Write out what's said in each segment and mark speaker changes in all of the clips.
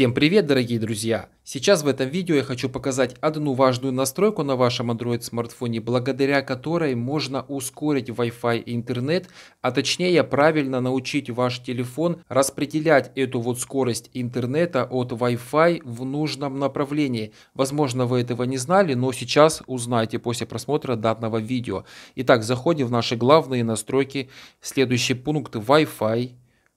Speaker 1: Всем привет, дорогие друзья! Сейчас в этом видео я хочу показать одну важную настройку на вашем Android смартфоне, благодаря которой можно ускорить Wi-Fi интернет, а точнее правильно научить ваш телефон распределять эту вот скорость интернета от Wi-Fi в нужном направлении. Возможно вы этого не знали, но сейчас узнаете после просмотра данного видео. Итак, заходим в наши главные настройки. Следующий пункт Wi-Fi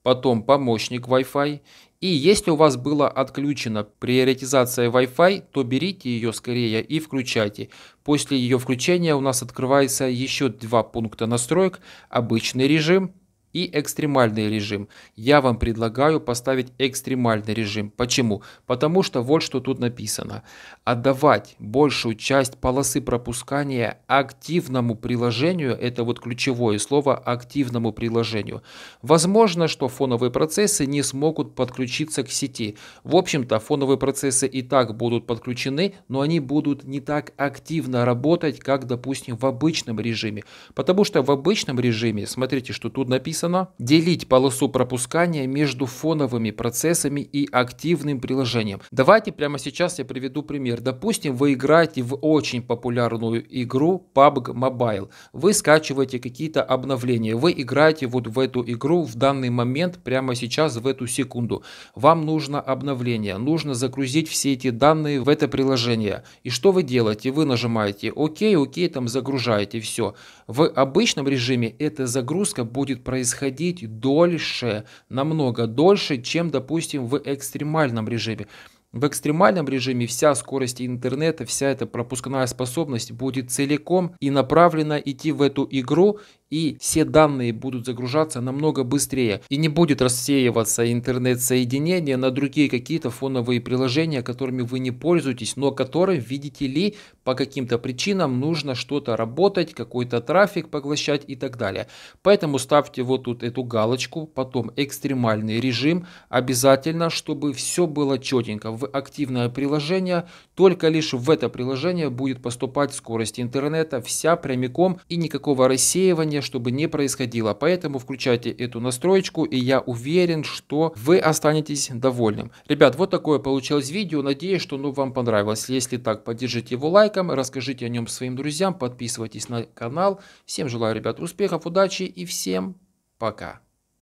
Speaker 1: потом помощник Wi-Fi. И если у вас была отключена приоритизация Wi-Fi, то берите ее скорее и включайте. После ее включения у нас открывается еще два пункта настроек. Обычный режим и экстремальный режим. Я вам предлагаю поставить экстремальный режим. Почему? Потому что вот что тут написано. Отдавать большую часть полосы пропускания активному приложению, это вот ключевое слово, активному приложению. Возможно, что фоновые процессы не смогут подключиться к сети. В общем-то, фоновые процессы и так будут подключены, но они будут не так активно работать, как, допустим, в обычном режиме. Потому что в обычном режиме, смотрите, что тут написано, написано «делить полосу пропускания между фоновыми процессами и активным приложением». Давайте прямо сейчас я приведу пример. Допустим, вы играете в очень популярную игру PUBG Mobile. Вы скачиваете какие-то обновления. Вы играете вот в эту игру в данный момент, прямо сейчас, в эту секунду. Вам нужно обновление. Нужно загрузить все эти данные в это приложение. И что вы делаете? Вы нажимаете «Ок, ОК», «Ок», там загружаете, все. В обычном режиме эта загрузка будет происходить происходить дольше, намного дольше, чем, допустим, в экстремальном режиме. В экстремальном режиме вся скорость интернета, вся эта пропускная способность будет целиком и направлена идти в эту игру и все данные будут загружаться намного быстрее и не будет рассеиваться интернет-соединение на другие какие-то фоновые приложения, которыми вы не пользуетесь, но которые, видите ли, по каким-то причинам нужно что-то работать, какой-то трафик поглощать и так далее. Поэтому ставьте вот тут эту галочку, потом экстремальный режим, обязательно, чтобы все было четенько. В активное приложение, только лишь в это приложение будет поступать скорость интернета, вся прямиком и никакого рассеивания, чтобы не происходило. Поэтому включайте эту настроечку, и я уверен, что вы останетесь довольным. Ребят, вот такое получилось видео. Надеюсь, что оно вам понравилось. Если так, поддержите его лайком, расскажите о нем своим друзьям, подписывайтесь на канал. Всем желаю, ребят, успехов, удачи и всем пока.